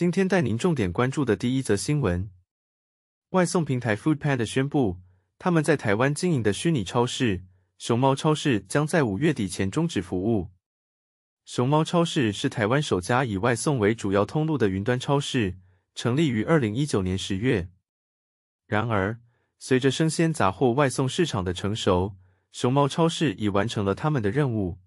今天带您重点关注的第一则新闻：外送平台 Foodpanda 宣布，他们在台湾经营的虚拟超市熊猫超市将在五月底前终止服务。熊猫超市是台湾首家以外送为主要通路的云端超市，成立于二零一九年十月。然而，随着生鲜杂货外送市场的成熟，熊猫超市已完成了他们的任务。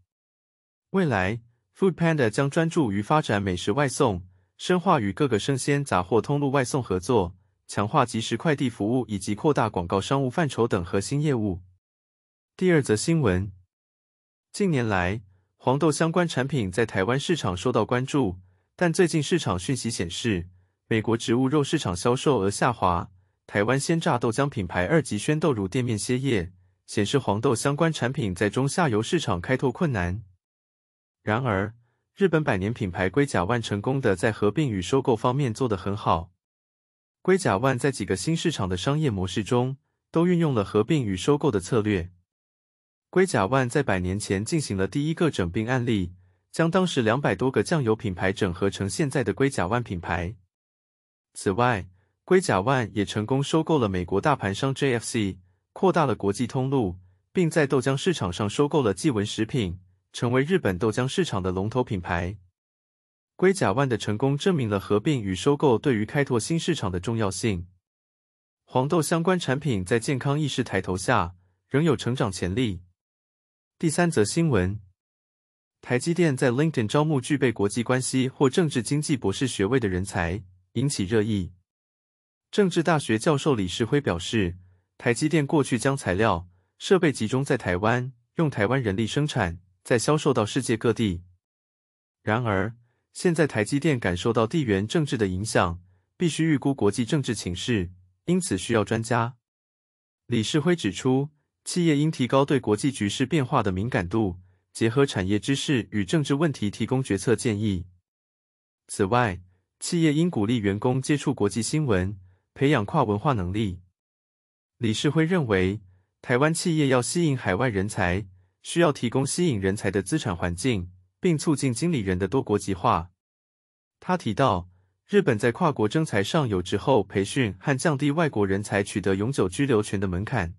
未来，Foodpanda 将专注于发展美食外送。深化与各个生鲜杂货通路外送合作，强化即时快递服务，以及扩大广告商务范畴等核心业务。第二则新闻：近年来，黄豆相关产品在台湾市场受到关注，但最近市场讯息显示，美国植物肉市场销售额下滑，台湾鲜榨豆浆品牌二级宣豆乳店面歇业，显示黄豆相关产品在中下游市场开拓困难。然而，日本百年品牌龟甲万成功的在合并与收购方面做得很好。龟甲万在几个新市场的商业模式中，都运用了合并与收购的策略。龟甲万在百年前进行了第一个整并案例，将当时两百多个酱油品牌整合成现在的龟甲万品牌。此外，龟甲万也成功收购了美国大盘商 JFC，扩大了国际通路，并在豆浆市场上收购了纪文食品。成为日本豆浆市场的龙头品牌。龟甲万的成功证明了合并与收购对于开拓新市场的重要性。黄豆相关产品在健康意识抬头下，仍有成长潜力。第三则新闻：台积电在 LinkedIn 招募具备国际关系或政治经济博士学位的人才，引起热议。政治大学教授李世辉表示，台积电过去将材料设备集中在台湾，用台湾人力生产。在销售到世界各地。然而，现在台积电感受到地缘政治的影响，必须预估国际政治情势，因此需要专家。李世辉指出，企业应提高对国际局势变化的敏感度，结合产业知识与政治问题，提供决策建议。此外，企业应鼓励员工接触国际新闻，培养跨文化能力。李世辉认为，台湾企业要吸引海外人才。需要提供吸引人才的资产环境，并促进经理人的多国籍化。他提到，日本在跨国征才上有职后培训和降低外国人才取得永久居留权的门槛。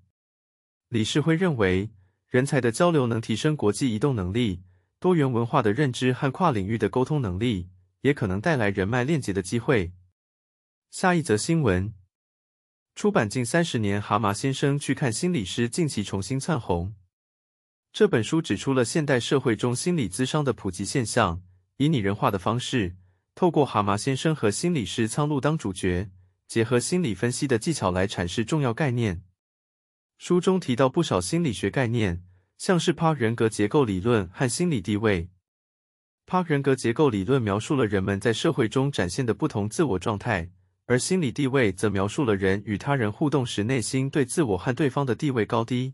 理事会认为，人才的交流能提升国际移动能力、多元文化的认知和跨领域的沟通能力，也可能带来人脉链接的机会。下一则新闻：出版近三十年《蛤蟆先生去看心理师》近期重新窜红。这本书指出了现代社会中心理咨商的普及现象，以拟人化的方式，透过蛤蟆先生和心理师苍鹭当主角，结合心理分析的技巧来阐释重要概念。书中提到不少心理学概念，像是帕人格结构理论和心理地位。帕人格结构理论描述了人们在社会中展现的不同自我状态，而心理地位则描述了人与他人互动时内心对自我和对方的地位高低。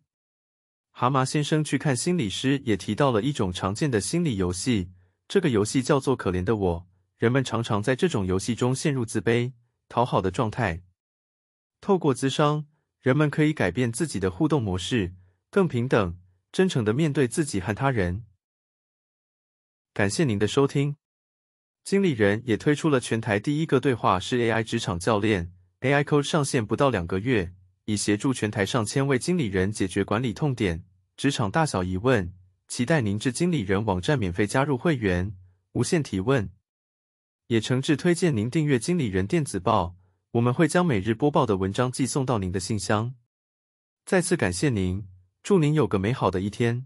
蛤蟆先生去看心理师也提到了一种常见的心理游戏，这个游戏叫做“可怜的我”。人们常常在这种游戏中陷入自卑、讨好的状态。透过咨商，人们可以改变自己的互动模式，更平等、真诚地面对自己和他人。感谢您的收听。经理人也推出了全台第一个对话式 AI 职场教练 AI Co 上线不到两个月。以协助全台上千位经理人解决管理痛点、职场大小疑问，期待您至经理人网站免费加入会员，无限提问。也诚挚推荐您订阅经理人电子报，我们会将每日播报的文章寄送到您的信箱。再次感谢您，祝您有个美好的一天。